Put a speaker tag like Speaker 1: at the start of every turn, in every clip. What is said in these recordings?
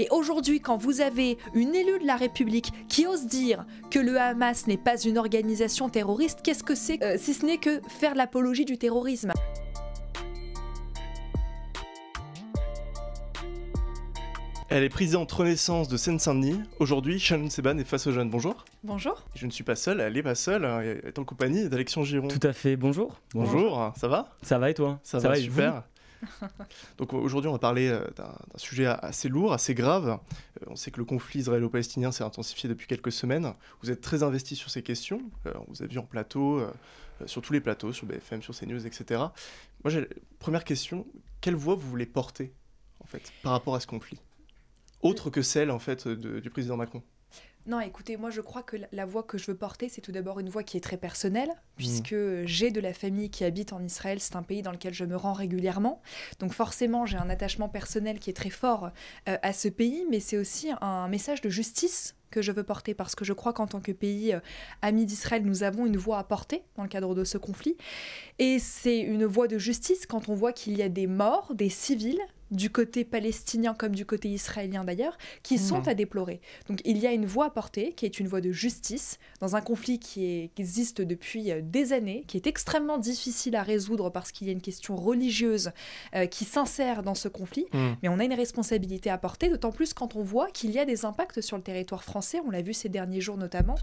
Speaker 1: Et aujourd'hui, quand vous avez une élue de la République qui ose dire que le Hamas n'est pas une organisation terroriste, qu'est-ce que c'est euh, si ce n'est que faire l'apologie du terrorisme
Speaker 2: Elle est présidente Renaissance de Seine-Saint-Denis. Aujourd'hui, Shannon Seban est face aux jeunes. Bonjour. Bonjour. Je ne suis pas seule, elle n'est pas seule, elle hein, est en compagnie d'Alexion Giron. Tout à fait, bonjour. Bonjour, ça va Ça va et toi ça, va, va super. Donc aujourd'hui, on va parler euh, d'un sujet assez lourd, assez grave. Euh, on sait que le conflit israélo-palestinien s'est intensifié depuis quelques semaines. Vous êtes très investi sur ces questions. Euh, vous a vu en plateau, sur tous les plateaux, sur BFM, sur CNews, etc. Moi, j'ai première question quelle voix vous voulez porter en fait par rapport à ce conflit, autre que celle en fait du président Macron
Speaker 1: non, écoutez, moi je crois que la voix que je veux porter, c'est tout d'abord une voix qui est très personnelle, mm. puisque j'ai de la famille qui habite en Israël, c'est un pays dans lequel je me rends régulièrement. Donc forcément, j'ai un attachement personnel qui est très fort euh, à ce pays, mais c'est aussi un message de justice que je veux porter parce que je crois qu'en tant que pays euh, ami d'Israël, nous avons une voix à porter dans le cadre de ce conflit. Et c'est une voix de justice quand on voit qu'il y a des morts, des civils, du côté palestinien comme du côté israélien d'ailleurs, qui hmm. sont à déplorer. Donc il y a une voie à porter, qui est une voie de justice, dans un conflit qui, existe depuis euh, des années, qui est extrêmement difficile à résoudre parce qu'il y a une question religieuse euh, qui s'insère dans ce conflit, hmm. mais on a une responsabilité à porter, d'autant plus quand on voit qu'il y a des impacts sur le territoire français, on l'a vu ces derniers jours notamment,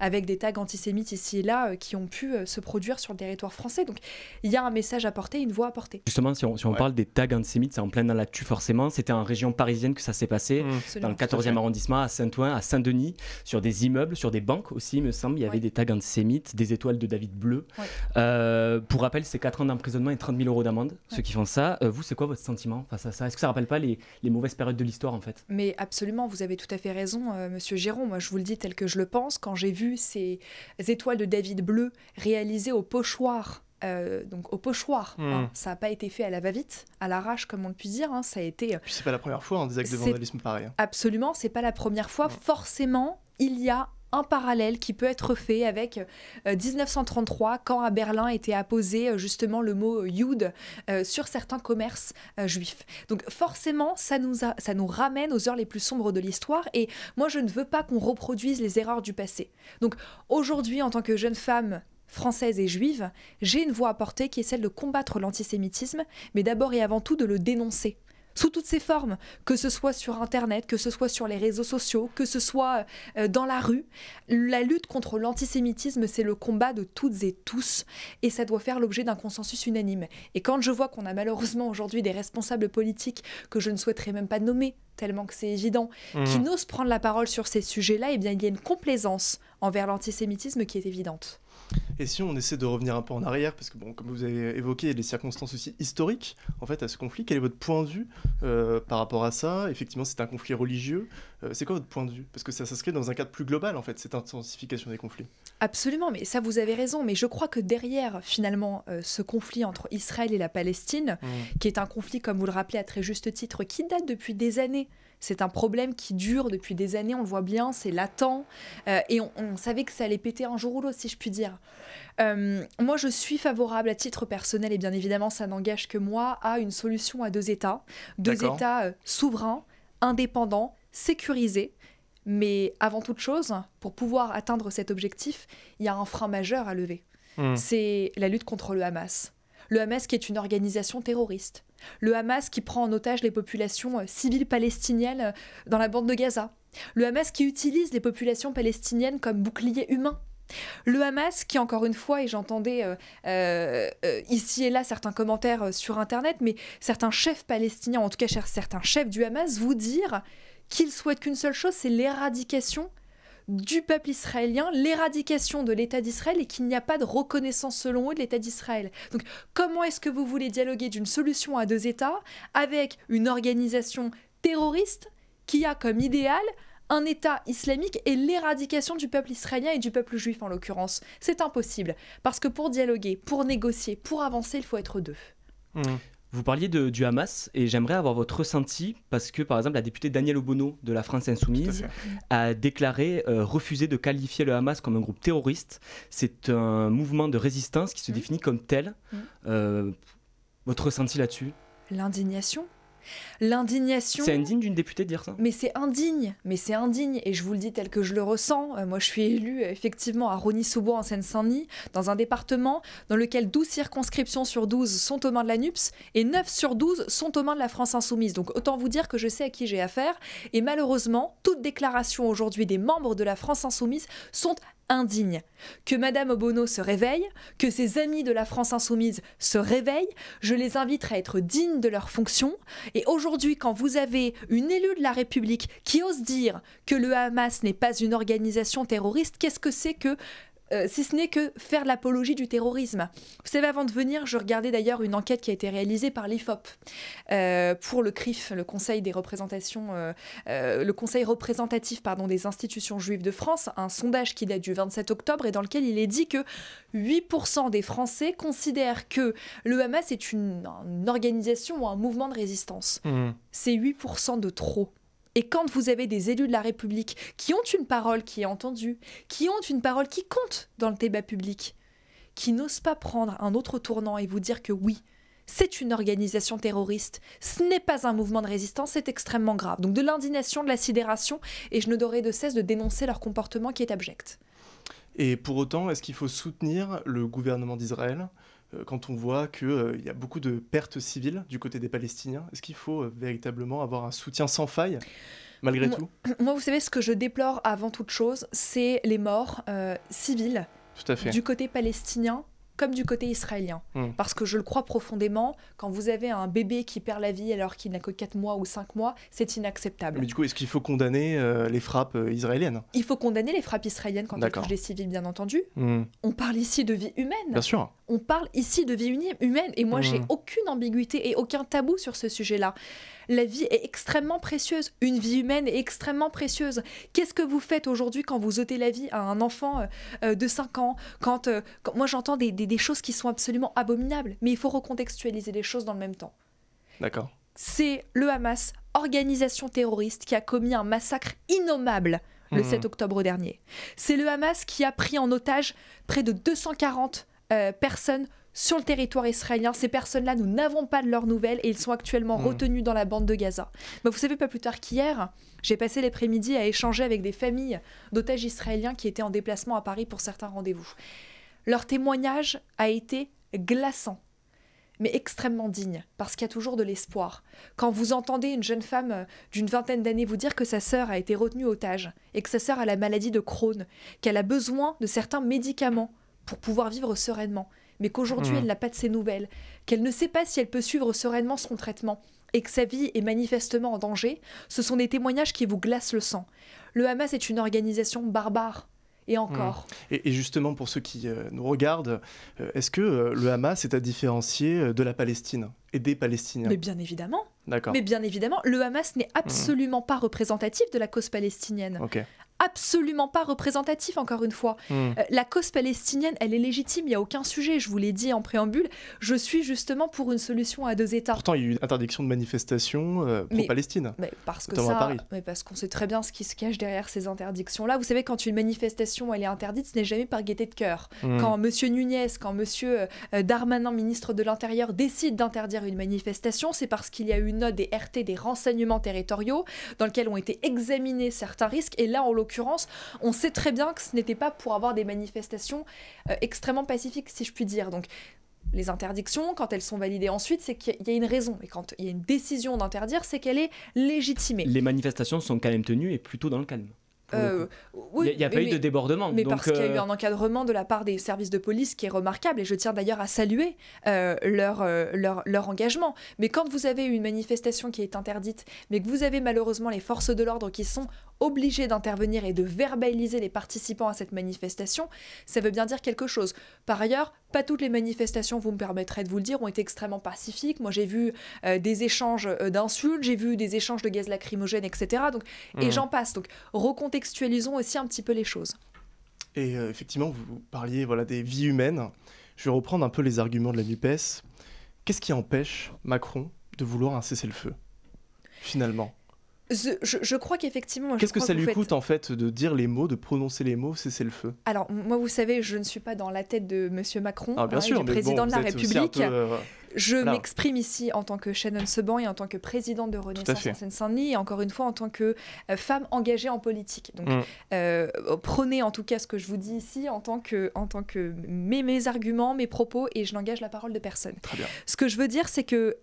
Speaker 1: avec des tags antisémites ici et là euh, qui ont pu se produire sur le territoire français. Donc il y a un message à porter, une voie à porter.
Speaker 3: Justement, si on, si on parle des tags antisémites, c'est en pleine Là, la forcément. C'était en région parisienne que ça s'est passé, mmh. dans le 14e arrondissement, à Saint-Ouen, à Saint-Denis, sur des immeubles, sur des banques aussi, il me semble. Il y avait des tags antisémites, des étoiles de David Bleu. Euh, pour rappel, c'est 4 ans d'emprisonnement et 30 000 euros d'amende, ceux qui font ça. Euh, vous, c'est quoi votre sentiment face à ça Est-ce que ça rappelle pas les, mauvaises périodes de l'histoire, en fait
Speaker 1: Mais absolument, vous avez tout à fait raison, euh, monsieur Géron. Moi, je vous le dis tel que je le pense. Quand j'ai vu ces étoiles de David Bleu réalisées au pochoir euh, donc au pochoir. Hmm. Ça n'a pas été fait à la va-vite, à l'arrache, comme on le peut dire. Hein. Ça a été. Euh,
Speaker 2: c'est pas la première fois, hein, des actes de vandalisme pareil. Hein.
Speaker 1: Absolument, c'est pas la première fois. Hmm. Forcément, il y a un parallèle qui peut être fait avec 1933, euh, quand à Berlin était apposé justement le mot Jude sur certains commerces juifs. Donc forcément, ça nous, a, ça nous ramène aux heures les plus sombres de l'histoire et moi je ne veux pas qu'on reproduise les erreurs du passé. Donc aujourd'hui, en tant que jeune femme française et juive, j'ai une voix à porter qui est celle de combattre l'antisémitisme, mais d'abord et avant tout de le dénoncer. Sous toutes ses formes, que ce soit sur Internet, que ce soit sur les réseaux sociaux, que ce soit euh, dans la rue, la lutte contre l'antisémitisme, c'est le combat de toutes et tous, et ça doit faire l'objet d'un consensus unanime. Et quand je vois qu'on a malheureusement aujourd'hui des responsables politiques que je ne souhaiterais même pas nommer, tellement que c'est évident, mmh. qui n'osent prendre la parole sur ces sujets-là, eh bien il y a une complaisance envers l'antisémitisme qui est évidente.
Speaker 2: Et si on essaie de revenir un peu en arrière, parce que bon, comme vous avez évoqué les circonstances aussi historiques en fait à ce conflit, quel est votre point de vue euh, par rapport à ça Effectivement, c'est un conflit religieux. Euh, c'est quoi votre point de vue Parce que ça s'inscrit dans un cadre plus global en fait, cette intensification des conflits.
Speaker 1: Absolument, mais ça vous avez raison. Mais je crois que derrière finalement euh, ce conflit entre Israël et la Palestine, mm. qui est un conflit comme vous le rappelez à très juste titre, qui date depuis des années. C'est un problème qui dure depuis des années, on le voit bien, c'est latent. Euh, et on, savait que ça allait péter un jour ou l'autre, si je puis dire. Euh, moi, je suis favorable à titre personnel, et bien évidemment, ça n'engage que moi, à une solution à deux États. Deux États souverains, indépendants, sécurisés, mais avant toute chose, pour pouvoir atteindre cet objectif, il y a un frein majeur à lever. Hmm. C'est la lutte contre le Hamas. Le Hamas qui est une organisation terroriste. Le Hamas qui prend en otage les populations euh, civiles palestiniennes euh, dans la bande de Gaza. Le Hamas qui utilise les populations palestiniennes comme bouclier humain le Hamas, qui encore une fois, et j'entendais euh, euh, ici et là certains commentaires euh, sur Internet, mais certains chefs palestiniens, en tout cas certains chefs du Hamas, vous dire qu'ils souhaitent qu'une seule chose, c'est l'éradication du peuple israélien, l'éradication de l'État d'Israël et qu'il n'y a pas de reconnaissance selon eux de l'État d'Israël. Donc comment est-ce que vous voulez dialoguer d'une solution à deux États avec une organisation terroriste qui a comme idéal un État islamique et l'éradication du peuple israélien et du peuple juif en l'occurrence. C'est impossible, parce que pour dialoguer, pour négocier, pour avancer, il faut être deux.
Speaker 3: Hmm. Vous parliez du Hamas et j'aimerais avoir votre ressenti parce que par exemple la députée Danielle Obono de la France Insoumise a déclaré euh, refuser de qualifier le Hamas comme un groupe terroriste. C'est un mouvement de résistance qui se hmm. définit comme tel. Hmm. Euh, votre ressenti là-dessus
Speaker 1: L'indignation, L'indignation. C'est indigne
Speaker 3: d'une députée de dire ça.
Speaker 1: Mais c'est indigne, mais c'est indigne, et je vous le dis tel que je le ressens. Euh, moi, je suis élue euh, effectivement à Rony-sous-Bois en Seine-Saint-Denis, dans un département dans lequel 12 circonscriptions sur 12 sont aux mains de la NUPS et 9 sur 12 sont aux mains de la France Insoumise. Donc autant vous dire que je sais à qui j'ai affaire, et malheureusement, toute déclaration aujourd'hui des membres de la France Insoumise sont indigne. Que Madame Obono se réveille, que ses amis de la France insoumise se réveillent, je les invite à être dignes de leurs fonctions. Et aujourd'hui, quand vous avez une élue de la République qui ose dire que le Hamas n'est pas une organisation terroriste, qu'est-ce que c'est que euh, si ce n'est que faire l'apologie du terrorisme. Vous savez, avant de venir, je regardais d'ailleurs une enquête qui a été réalisée par l'IFOP euh, pour le CRIF, le Conseil des représentations, euh, le représentatif pardon, des institutions juives de France, un sondage qui date du 27 octobre et dans lequel il est dit que 8% des Français considèrent que le Hamas est une, organisation ou un mouvement de résistance. Mmh. C'est 8% de trop. Et quand vous avez des élus de la République qui ont une parole qui est entendue, qui ont une parole qui compte dans le débat public, qui n'osent pas prendre un autre tournant et vous dire que oui, c'est une organisation terroriste, ce n'est pas un mouvement de résistance, c'est extrêmement grave. Donc de l'indignation, de la sidération, et je ne dorerai de cesse de dénoncer leur comportement qui est abject.
Speaker 2: Et pour autant, est-ce qu'il faut soutenir le gouvernement d'Israël euh, quand on voit qu'il euh, y a beaucoup de pertes civiles du côté des Palestiniens Est-ce qu'il faut euh, véritablement avoir un soutien sans faille malgré tout
Speaker 1: Moi, vous savez, ce que je déplore avant toute chose, c'est les morts civiles à fait. du côté palestinien comme du côté israélien. Hmm. Parce que je le crois profondément, quand vous avez un bébé qui perd la vie alors qu'il n'a que 4 mois ou 5 mois, c'est inacceptable. Mais du coup,
Speaker 2: est-ce qu'il faut condamner euh, les frappes euh, israéliennes
Speaker 1: Il faut condamner les frappes israéliennes quand on touchent les civils, bien entendu. Hmm. On parle ici de vie humaine. Bien sûr. On parle ici de vie humaine. Et moi, hmm. j'ai aucune ambiguïté et aucun tabou sur ce sujet-là. La vie est extrêmement précieuse. Une vie humaine est extrêmement précieuse. Qu'est-ce que vous faites aujourd'hui quand vous ôtez la vie à un enfant euh, de 5 ans quand, Moi, j'entends des des, choses qui sont absolument abominables. Mais il faut recontextualiser les choses dans le même temps. D'accord. C'est le Hamas, organisation terroriste, qui a commis un massacre innommable le 7 mmh. octobre dernier. C'est le Hamas qui a pris en otage près de 240 euh, personnes sur le territoire israélien. Ces personnes-là, nous n'avons pas de leurs nouvelles et ils sont actuellement mmh. retenus dans la bande de Gaza. mais vous savez, pas plus tard qu'hier, j'ai passé l'après-midi à échanger avec des familles d'otages israéliens qui étaient en déplacement à Paris pour certains rendez-vous. Leur témoignage a été glaçant, mais extrêmement digne, parce qu'il y a toujours de l'espoir. Quand vous entendez une jeune femme euh, d'une vingtaine d'années vous dire que sa sœur a été retenue otage, et que sa sœur a la maladie de Crohn, qu'elle a besoin de certains médicaments pour pouvoir vivre sereinement, mais qu'aujourd'hui mmh. elle n'a pas de ses nouvelles, qu'elle ne sait pas si elle peut suivre sereinement son traitement, et que sa vie est manifestement en danger, ce sont des témoignages qui vous glacent le sang. Le Hamas est une organisation barbare, et hmm. encore.
Speaker 2: Et, justement, pour ceux qui euh, nous regardent, euh, est-ce que euh, le Hamas est à différencier de la Palestine et des Palestiniens Mais bien
Speaker 1: évidemment. D'accord. Mais bien évidemment, le Hamas n'est hmm. absolument pas représentatif de la cause palestinienne. Ok absolument pas représentatif, encore une fois. Hmm. Euh, la cause palestinienne, elle est légitime, il n'y a aucun sujet. Je vous l'ai dit en préambule, je suis justement pour une solution à deux États. Pourtant,
Speaker 2: il y a eu une interdiction de manifestation euh, pour Palestine. Mais
Speaker 1: parce parce qu'on sait très bien ce qui se cache derrière ces interdictions-là. Vous savez, quand une manifestation elle est interdite, ce n'est jamais par gaieté de cœur. Hmm. Quand Monsieur Nunez, quand Monsieur euh, Darmanin, ministre de l'Intérieur, décide d'interdire une manifestation, c'est parce qu'il y a eu une note des RT, des renseignements territoriaux, dans lequel ont été examinés certains risques. Et là, en l'occurrence, on sait très bien que ce n'était pas pour avoir des manifestations euh, extrêmement pacifiques, si je puis dire. Donc les interdictions, quand elles sont validées ensuite, c'est qu'il y a une raison. Et quand il y a une décision d'interdire, c'est qu'elle est légitimée. Les
Speaker 3: manifestations sont quand même tenues et plutôt dans le calme. Euh,
Speaker 1: il n'y a, pas eu de débordement. Mais parce qu'il y a eu euh, un encadrement de la part des services de police qui est remarquable, et je tiens d'ailleurs à saluer leur, leur, engagement. Mais quand vous avez une manifestation qui est interdite, mais que vous avez malheureusement les forces de l'ordre qui sont obligé d'intervenir et de verbaliser les participants à cette manifestation, ça veut bien dire quelque chose. Par ailleurs, pas toutes les manifestations, vous me permettrez de vous le dire, ont été extrêmement pacifiques. Moi, j'ai vu euh, des échanges euh, d'insultes, j'ai vu des échanges de gaz lacrymogène, etc. Donc, Et mmh. j'en passe. Donc, recontextualisons aussi un petit peu les choses.
Speaker 2: Et euh, effectivement, vous parliez voilà, des vies humaines. Je vais reprendre un peu les arguments de la NUPES. Qu'est-ce qui empêche Macron de vouloir un cessez-le-feu, finalement
Speaker 1: je, crois qu'effectivement. Qu'est-ce que ça lui coûte
Speaker 2: en fait de dire les mots, de prononcer les mots, cesser le feu
Speaker 1: Alors, moi, vous savez, je ne suis pas dans la tête de Monsieur Macron, ah, bien hein, du président de la République. Euh,
Speaker 2: je m'exprime
Speaker 1: ici en tant que Shannon Seban et en tant que présidente de Renaissance en Seine-Saint-Denis et encore une fois en tant que euh, femme engagée en politique. Donc, mm. euh, prenez en tout cas ce que je vous dis ici en tant que, en tant que mes, mes arguments, mes propos et je n'engage la parole de personne. Très bien. Ce que je veux dire, c'est que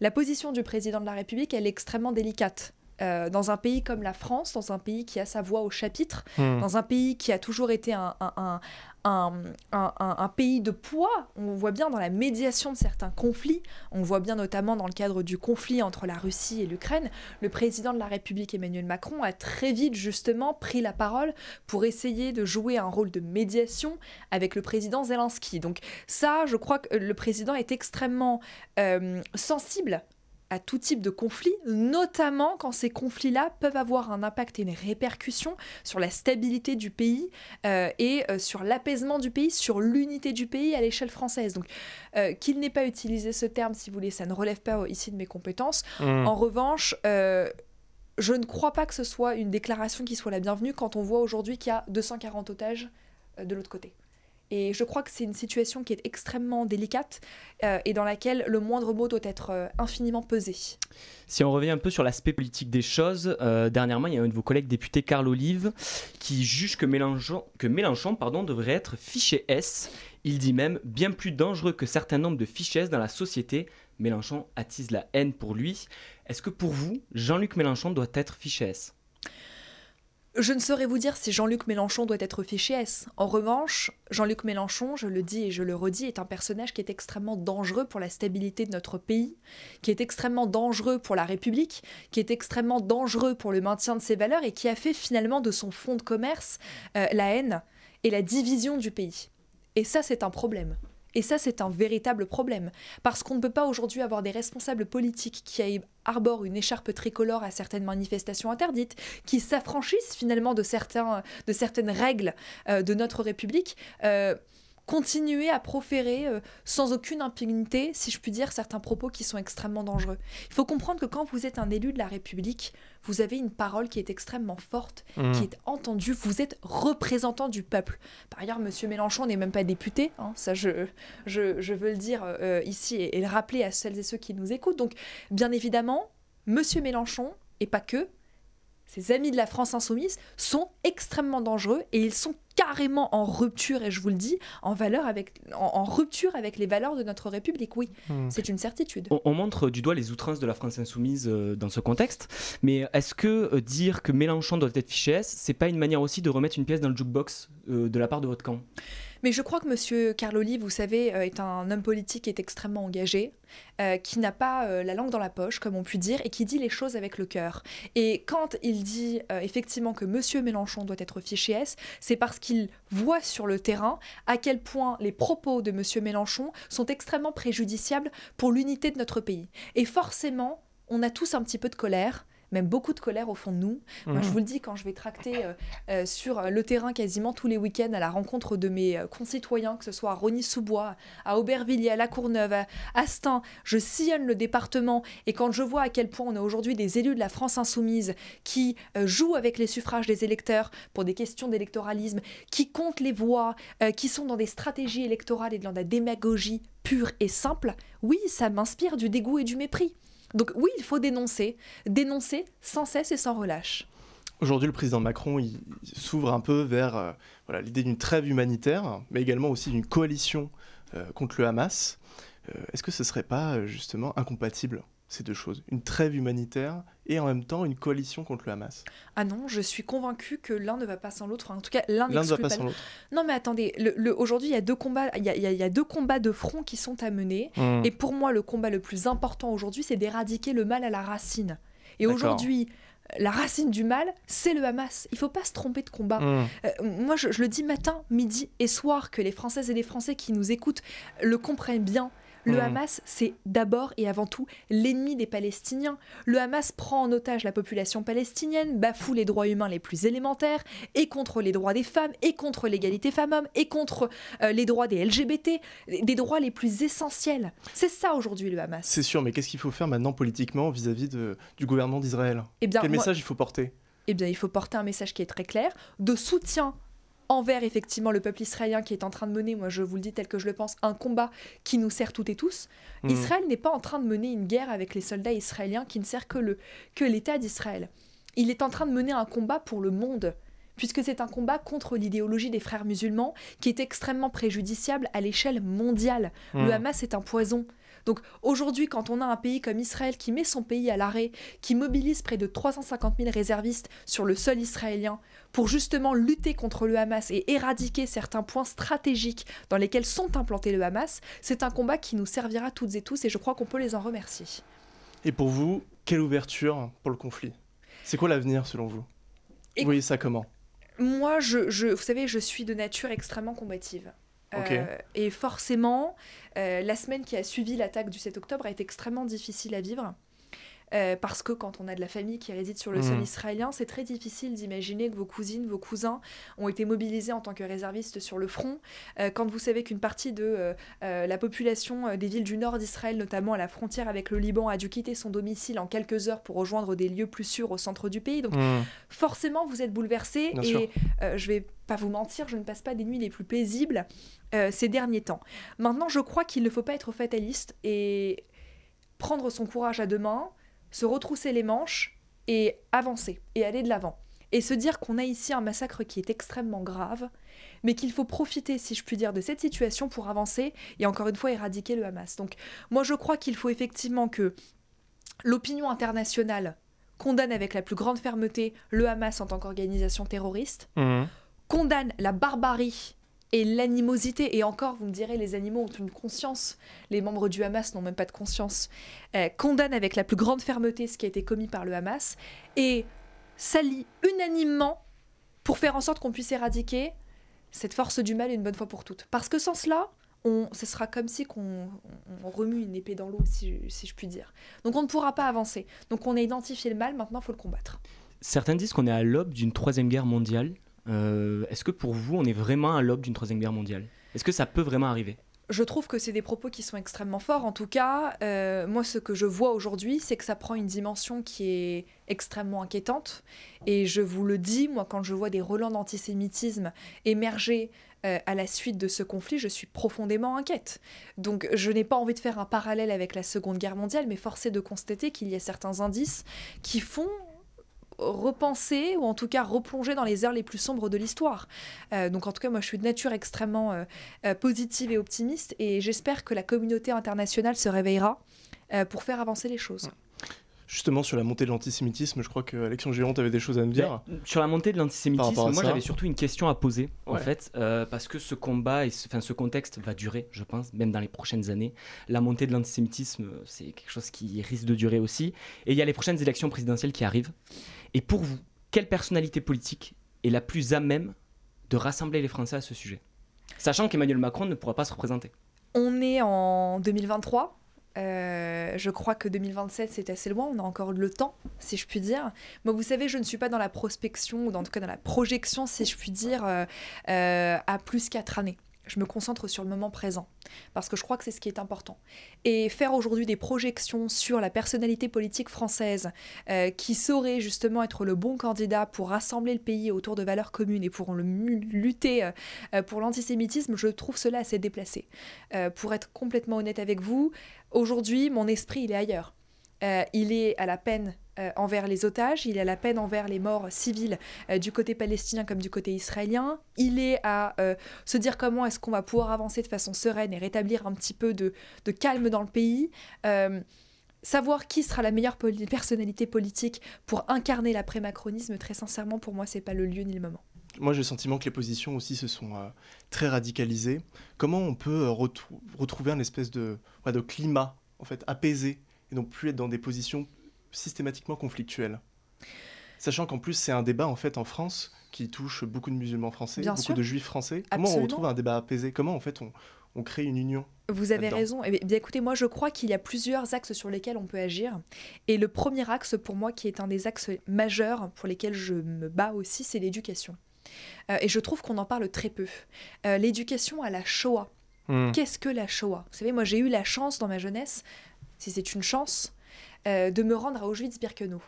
Speaker 1: la position du président de la République, elle est extrêmement délicate. Euh, dans un pays comme la France, dans un pays qui a sa voix au chapitre, hmm. dans un pays qui a toujours été un, un, un, un, pays de poids, on voit bien dans la médiation de certains conflits, on voit bien notamment dans le cadre du conflit entre la Russie et l'Ukraine, le président de la République Emmanuel Macron a très vite justement pris la parole pour essayer de jouer un rôle de médiation avec le président Zelensky. Donc ça, je crois que le président est extrêmement euh, sensible à tout type de conflit, notamment quand ces conflits-là peuvent avoir un impact et une répercussion sur la stabilité du pays euh, et euh, sur l'apaisement du pays, sur l'unité du pays à l'échelle française. Donc, euh, qu'il n'ait pas utilisé ce terme, si vous voulez, ça ne relève pas ici de mes compétences. Hmm. En revanche, je ne crois pas que ce soit une déclaration qui soit la bienvenue quand on voit aujourd'hui qu'il y a 240 otages de l'autre côté. Et je crois que c'est une situation qui est extrêmement délicate euh, et dans laquelle le moindre mot doit être euh, infiniment pesé.
Speaker 3: Si on revient un peu sur l'aspect politique des choses, euh, dernièrement, il y a un de vos collègues députés, Carl Olive, qui juge que Mélenchon, pardon, devrait être fiché S. Il dit même bien plus dangereux que certains nombres de fichés S dans la société. Mélenchon attise la haine pour lui. Est-ce que pour vous, Jean-Luc Mélenchon doit être fiché S
Speaker 1: je ne saurais vous dire si Jean-Luc Mélenchon doit être fiché S. En revanche, Jean-Luc Mélenchon, je le dis et je le redis, est un personnage qui est extrêmement dangereux pour la stabilité de notre pays, qui est extrêmement dangereux pour la République, qui est extrêmement dangereux pour le maintien de ses valeurs et qui a fait finalement de son fonds de commerce euh, la haine et la division du pays. Et ça, c'est un problème. Et ça, c'est un véritable problème, parce qu'on ne peut pas aujourd'hui avoir des responsables politiques qui arborent une écharpe tricolore à certaines manifestations interdites, qui s'affranchissent finalement de, de certaines règles euh, de notre République. Euh, continuer à proférer euh, sans aucune impunité, si je puis dire, certains propos qui sont extrêmement dangereux. Il faut comprendre que quand vous êtes un élu de la République, vous avez une parole qui est extrêmement forte, hmm. qui est entendue, vous êtes représentant du peuple. Par ailleurs, M. Mélenchon n'est même pas député, hein. ça je, je, veux le dire euh, ici et, le rappeler à celles et ceux qui nous écoutent. Donc, bien évidemment, M. Mélenchon, et pas que, ces amis de la France insoumise sont extrêmement dangereux et ils sont carrément en rupture, et je vous le dis, en, valeur avec, en, rupture avec les valeurs de notre République, oui. Hmm. C'est une certitude.
Speaker 3: On, montre du doigt les outrances de la France insoumise euh, dans ce contexte, mais est-ce que euh, dire que Mélenchon doit être fiché S, c'est pas une manière aussi de remettre une pièce dans le jukebox euh, de la part de votre camp
Speaker 1: mais je crois que Monsieur Carloli, vous savez, euh, est un homme politique qui est extrêmement engagé, euh, qui n'a pas euh, la langue dans la poche, comme on peut dire, et qui dit les choses avec le cœur. Et quand il dit effectivement que M. Mélenchon doit être fiché S, c'est parce qu'il voit sur le terrain à quel point les propos de M. Mélenchon sont extrêmement préjudiciables pour l'unité de notre pays. Et forcément, on a tous un petit peu de colère, même beaucoup de colère au fond de nous. Moi, je mhm. vous le dis, quand je vais tracter euh, euh, sur euh, le terrain quasiment tous les week-ends à la rencontre de mes concitoyens, que ce soit à Rogny-sous-Bois, à Aubervilliers, à La Courneuve, à Astin, je sillonne le département et quand je vois à quel point on a aujourd'hui des élus de la France insoumise qui jouent avec les suffrages des électeurs pour des questions d'électoralisme, qui comptent les voix, qui sont dans des stratégies électorales et dans la démagogie pure et simple, oui, ça m'inspire du dégoût et du mépris. Donc oui, il faut dénoncer, dénoncer sans cesse et sans relâche.
Speaker 2: Aujourd'hui, le président Macron s'ouvre un peu vers euh, l'idée d'une trêve humanitaire, mais également aussi d'une coalition euh, contre le Hamas. Euh, est-ce que ce ne serait pas euh, justement incompatible ces deux choses, une trêve humanitaire et en même temps une coalition contre le Hamas.
Speaker 1: Ah non, je suis convaincue que l'un ne va pas sans l'autre. en tout cas, l'un ne va pas sans l'autre. Non, mais attendez, aujourd'hui, il y a deux combats, il y a, deux combats de front qui sont à mener. Hmm. Et pour moi, le combat le plus important aujourd'hui, c'est d'éradiquer le mal à la racine. Et aujourd'hui, la racine du mal, c'est le Hamas. Il faut pas se tromper de combat. Hmm. Euh, moi, je, je, le dis matin, midi et soir, que les Françaises et les Français qui nous écoutent le comprennent bien. Le hmm. Hamas, c'est d'abord et avant tout l'ennemi des Palestiniens. Le Hamas prend en otage la population palestinienne, bafoue les droits humains les plus élémentaires, et contre les droits des femmes, et contre l'égalité femmes-hommes, et contre euh, les droits des LGBT, des droits les plus essentiels. C'est ça aujourd'hui le Hamas.
Speaker 2: C'est sûr, mais qu'est-ce qu'il faut faire maintenant politiquement vis-à-vis du gouvernement d'Israël eh Quel message il faut porter
Speaker 1: eh bien, il faut porter un message qui est très clair de soutien envers effectivement le peuple israélien qui est en train de mener, moi je vous le dis tel que je le pense, un combat qui nous sert toutes et tous. Mm. Israël n'est pas en train de mener une guerre avec les soldats israéliens qui ne sert que le que l'État d'Israël. Il est en train de mener un combat pour le monde puisque c'est un combat contre l'idéologie des frères musulmans qui est extrêmement préjudiciable à l'échelle mondiale. Le mm. Hamas est un poison. Donc aujourd'hui, quand on a un pays comme Israël qui met son pays à l'arrêt, qui mobilise près de 350 000 réservistes sur le sol israélien pour justement lutter contre le Hamas et éradiquer certains points stratégiques dans lesquels sont implantés le Hamas, c'est un combat qui nous servira toutes et tous et je crois qu'on peut les en remercier.
Speaker 2: Et pour vous, quelle ouverture pour le conflit C'est quoi l'avenir selon vous Vous voyez ça comment
Speaker 1: Moi, je, je, vous savez, je suis de nature extrêmement combative. Euh, et forcément, euh, la semaine qui a suivi l'attaque du 7 octobre a été extrêmement difficile à vivre. Euh, parce que quand on a de la famille qui réside sur le sol mm. israélien, c'est très difficile d'imaginer que vos cousines, vos cousins ont été mobilisés en tant que réservistes sur le front. Euh, quand vous savez qu'une partie de euh, la population des villes du nord d'Israël, notamment à la frontière avec le Liban, a dû quitter son domicile en quelques heures pour rejoindre des lieux plus sûrs au centre du pays. Donc mm. forcément, vous êtes bouleversé et je vais pas vous mentir, je ne passe pas des nuits les plus paisibles ces derniers temps. Maintenant, je crois qu'il ne faut pas être fataliste et prendre son courage à deux mains, se retrousser les manches et avancer et aller de l'avant. Et se dire qu'on a ici un massacre qui est extrêmement grave, mais qu'il faut profiter, si je puis dire, de cette situation pour avancer et encore une fois éradiquer le Hamas. Donc moi je crois qu'il faut effectivement que l'opinion internationale condamne avec la plus grande fermeté le Hamas en tant qu'organisation terroriste, mhm. condamne la barbarie et l'animosité. Et encore, vous me direz, les animaux ont une conscience. Les membres du Hamas n'ont même pas de conscience. Euh, condamnent avec la plus grande fermeté ce qui a été commis par le Hamas et s'allient unanimement pour faire en sorte qu'on puisse éradiquer cette force du mal une bonne fois pour toutes. Parce que sans cela, on, ce sera comme si qu'on remue une épée dans l'eau, si, si, je puis dire. Donc on ne pourra pas avancer. Donc on a identifié le mal, maintenant il faut le combattre.
Speaker 3: Certains disent qu'on est à l'aube d'une troisième guerre mondiale euh, est-ce que pour vous, on est vraiment à l'aube d'une troisième guerre mondiale Est-ce que ça peut vraiment arriver
Speaker 1: je trouve que c'est des propos qui sont extrêmement forts. En tout cas, euh, moi, ce que je vois aujourd'hui, c'est que ça prend une dimension qui est extrêmement inquiétante. Et je vous le dis, moi, quand je vois des relents d'antisémitisme émerger euh, à la suite de ce conflit, je suis profondément inquiète. Donc, je n'ai pas envie de faire un parallèle avec la Seconde Guerre mondiale, mais force est de constater qu'il y a certains indices qui font repenser ou en tout cas replonger dans les heures les plus sombres de l'histoire. Euh, donc en tout cas, moi je suis de nature extrêmement euh, euh, positive et optimiste et j'espère que la communauté internationale se réveillera pour faire avancer les choses
Speaker 2: justement sur la montée de l'antisémitisme. Je crois que l'élection avait des choses à nous dire.
Speaker 3: sur la montée de l'antisémitisme, moi j'avais surtout une question à poser en fait, euh, parce que ce combat et ce, ce contexte va durer, je pense, même dans les prochaines années. La montée de l'antisémitisme, c'est quelque chose qui risque de durer aussi. Et il y a les prochaines élections présidentielles qui arrivent. Et pour vous, quelle personnalité politique est la plus à même de rassembler les Français à ce sujet Sachant qu'Emmanuel Macron ne pourra pas se représenter.
Speaker 1: On est en 2023 euh, je crois que 2027, c'est assez loin, on a encore le temps, si je puis dire. Moi, vous savez, je ne suis pas dans la prospection, ou en tout cas dans la projection, si je puis dire, euh, euh, à plus quatre années. Je me concentre sur le moment présent, parce que je crois que c'est ce qui est important. Et faire aujourd'hui des projections sur la personnalité politique française qui saurait justement être le bon candidat pour rassembler le pays autour de valeurs communes et pour le lutter pour l'antisémitisme, je trouve cela assez déplacé. pour être complètement honnête avec vous, Aujourd'hui, mon esprit, il est ailleurs. Euh, il est à la peine euh, envers les otages, il est à la peine envers les morts civiles euh, du côté palestinien comme du côté israélien, il est à se dire comment est-ce qu'on va pouvoir avancer de façon sereine et rétablir un petit peu de, calme dans le pays. Savoir qui sera la meilleure personnalité politique pour incarner l'après-macronisme, très sincèrement, pour moi, ce n'est pas le lieu ni le moment
Speaker 2: moi, j'ai le sentiment que les positions aussi se sont euh, très radicalisées. Comment on peut euh, retrouver un espèce de, climat en fait apaisé et non plus être dans des positions systématiquement conflictuelles Sachant qu'en plus, c'est un débat en fait en France qui touche beaucoup de musulmans français, beaucoup de juifs français. Comment on retrouve un débat apaisé Comment en fait on, crée une union
Speaker 1: vous avez raison. Et eh eh écoutez, moi, je crois qu'il y a plusieurs axes sur lesquels on peut agir. Et le premier axe, pour moi, qui est un des axes majeurs pour lesquels je me bats aussi, c'est l'éducation. Euh, et je trouve qu'on en parle très peu. Euh, l'éducation à la Shoah. Hmm. Qu'est-ce que la Shoah Vous savez, moi j'ai eu la chance dans ma jeunesse, si c'est une chance, euh, de me rendre à Auschwitz-Birkenau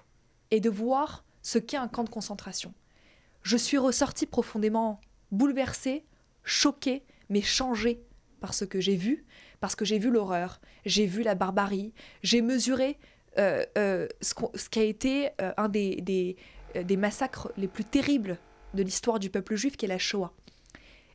Speaker 1: et de voir ce qu'est un camp de concentration. Je suis ressortie profondément bouleversée, choquée, mais changée par ce que j'ai vu, parce que j'ai vu l'horreur, j'ai vu la barbarie, j'ai mesuré ce, qui a été un des, massacres les plus terribles de l'histoire du peuple juif, qui est la Shoah.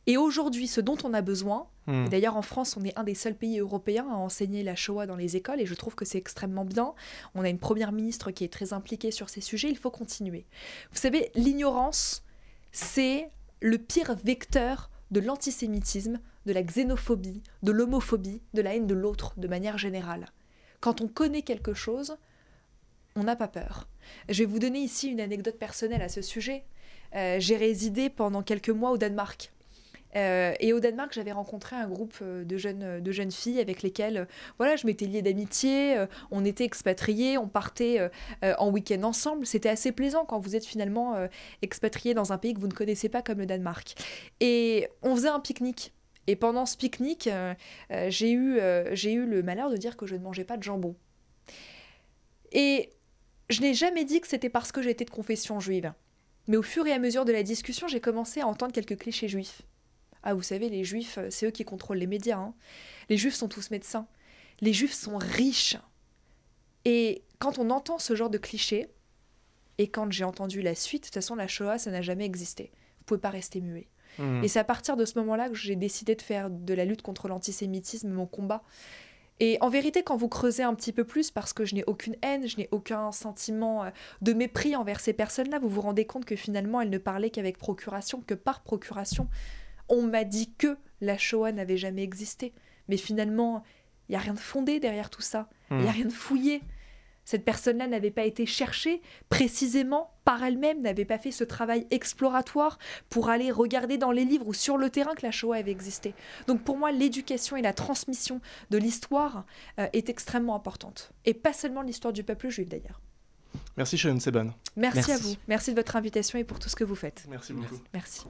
Speaker 1: Et aujourd'hui, ce dont on a besoin, hmm. d'ailleurs en France, on est un des seuls pays européens à enseigner la Shoah dans les écoles, et je trouve que c'est extrêmement bien. On a une première ministre qui est très impliquée sur ces sujets, il faut continuer. Vous savez, l'ignorance, c'est le pire vecteur de l'antisémitisme, de la xénophobie, de l'homophobie, de la haine de l'autre, de manière générale. Quand on connaît quelque chose, on n'a pas peur. Je vais vous donner ici une anecdote personnelle à ce sujet. Euh, j'ai résidé pendant quelques mois au Danemark. Euh, et au Danemark, j'avais rencontré un groupe euh, de jeunes, de jeunes filles avec lesquelles voilà, je m'étais liée d'amitié, on était expatriés, on partait en week-end ensemble. C'était assez plaisant quand vous êtes finalement expatrié dans un pays que vous ne connaissez pas comme le Danemark. Et on faisait un pique-nique. Et pendant ce pique-nique, j'ai eu, j'ai eu le malheur de dire que je ne mangeais pas de jambon. Et je n'ai jamais dit que c'était parce que j'étais de confession juive. Mais au fur et à mesure de la discussion, j'ai commencé à entendre quelques clichés juifs. Ah, vous savez, les juifs, euh, c'est eux qui contrôlent les médias. Hein. Les juifs sont tous médecins. Les juifs sont riches. Et quand on entend ce genre de clichés, et quand j'ai entendu la suite, de toute façon, la Shoah, ça n'a jamais existé. Vous pouvez pas rester muet. Mmh. Et c'est à partir de ce moment-là que j'ai décidé de faire de la lutte contre l'antisémitisme mon combat. Et en vérité, quand vous creusez un petit peu plus, parce que je n'ai aucune haine, je n'ai aucun sentiment euh, de mépris envers ces personnes-là, vous vous rendez compte que finalement, elles ne parlaient qu'avec procuration, que par procuration. On m'a dit que la Shoah n'avait jamais existé. Mais finalement, il n'y a rien de fondé derrière tout ça. Il n'y a hmm. rien de fouillé. Cette personne-là n'avait pas été cherchée précisément par elle-même, n'avait pas fait ce travail exploratoire pour aller regarder dans les livres ou sur le terrain que la Shoah avait existé. Donc pour moi, l'éducation et la transmission de l'histoire euh, est extrêmement importante. Et pas seulement l'histoire du peuple juif d'ailleurs.
Speaker 2: Merci Sharon Seban. Merci, à vous.
Speaker 1: Merci de votre invitation et pour tout ce que vous faites. Merci beaucoup. Merci.